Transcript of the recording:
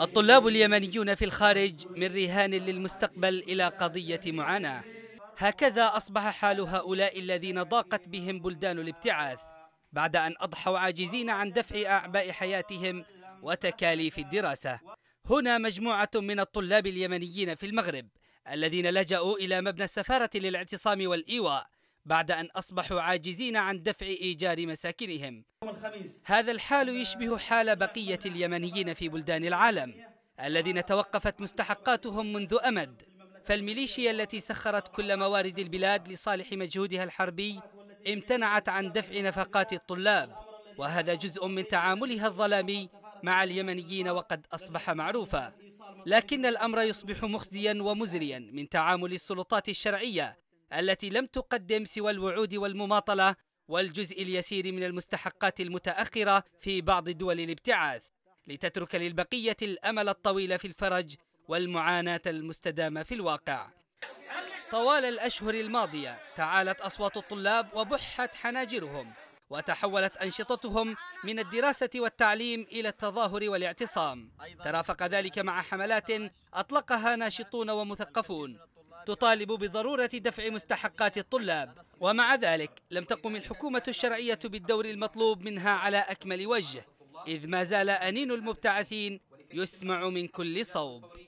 الطلاب اليمنيون في الخارج من رهان للمستقبل إلى قضية معاناة هكذا أصبح حال هؤلاء الذين ضاقت بهم بلدان الابتعاث بعد أن أضحوا عاجزين عن دفع أعباء حياتهم وتكاليف الدراسة هنا مجموعة من الطلاب اليمنيين في المغرب الذين لجأوا إلى مبنى السفارة للاعتصام والإيواء بعد أن أصبحوا عاجزين عن دفع إيجار مساكنهم هذا الحال يشبه حال بقية اليمنيين في بلدان العالم الذين توقفت مستحقاتهم منذ أمد فالميليشيا التي سخرت كل موارد البلاد لصالح مجهودها الحربي امتنعت عن دفع نفقات الطلاب وهذا جزء من تعاملها الظلامي مع اليمنيين وقد أصبح معروفا لكن الأمر يصبح مخزيا ومزريا من تعامل السلطات الشرعية التي لم تقدم سوى الوعود والمماطلة والجزء اليسير من المستحقات المتأخرة في بعض دول الابتعاث لتترك للبقية الأمل الطويل في الفرج والمعاناة المستدامة في الواقع طوال الأشهر الماضية تعالت أصوات الطلاب وبحت حناجرهم وتحولت أنشطتهم من الدراسة والتعليم إلى التظاهر والاعتصام ترافق ذلك مع حملات أطلقها ناشطون ومثقفون تطالب بضرورة دفع مستحقات الطلاب ومع ذلك لم تقم الحكومة الشرعية بالدور المطلوب منها على أكمل وجه إذ ما زال أنين المبتعثين يسمع من كل صوب